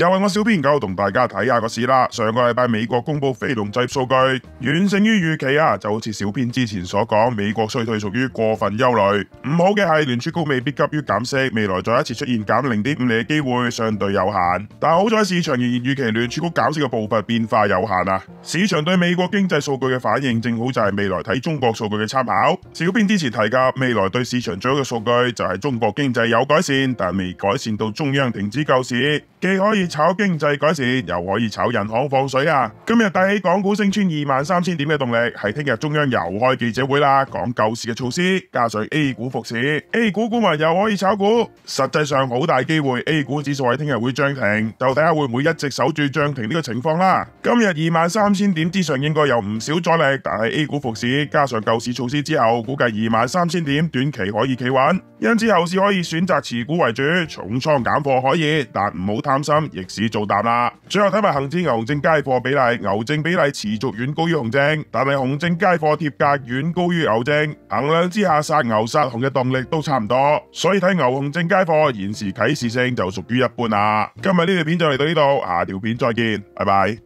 又系我小編狗同大家睇下个市啦。上个礼拜美国公布非农制数据远胜于预期啊，就好似小編之前所講，美國衰退屬於過分憂慮。唔好嘅係聯儲局未必急於減息，未來再一次出現減零點五厘嘅機會相對有限。但好在市場仍然预期聯儲局減息嘅步伐變化有限啊。市場對美國經濟數據嘅反應，正好就係未來睇中國數據嘅參考。小編之前提及，未來對市場最好嘅數據就係中國經濟有改善，但未改善到中央停止救市，既可以。炒经济改善又可以炒银行放水啊！今日带起港股升穿二万三千点嘅动力，系听日中央又开记者会啦，讲救市嘅措施，加上 A 股复市，A 股股民又可以炒股。实际上好大机会，A 股指数喺听日会涨停，就睇下会唔会一直守住涨停呢个情况啦。今日二万三千点之上应该有唔少阻力，但系 A 股复市加上救市措施之后，估计二万三千点短期可以企稳，因此后市可以选择持股为主，重仓减货可以，但唔好贪心。历史做淡啦，最后睇埋恒指牛证街货比例，牛证比例持续远高于红证，但系红证街货贴价远高于牛证，衡量之下杀牛杀红嘅动力都差唔多，所以睇牛红证街货现时启示性就属于一般啦。今日呢条片就嚟到呢度，下条片再见，拜拜。